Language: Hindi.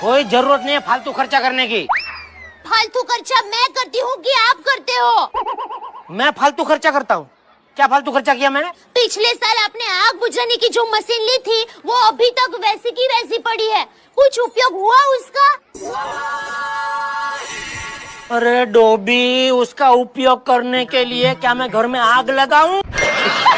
कोई जरूरत नहीं है फालतू खर्चा करने की फालतू खर्चा मैं करती हूँ कि आप करते हो मैं फालतू खर्चा करता हूँ क्या फालतू खर्चा किया मैंने पिछले साल आपने आग बुझाने की जो मशीन ली थी वो अभी तक वैसी की वैसी पड़ी है कुछ उपयोग हुआ उसका अरे डोबी उसका उपयोग करने के लिए क्या मैं घर में आग लगाऊं?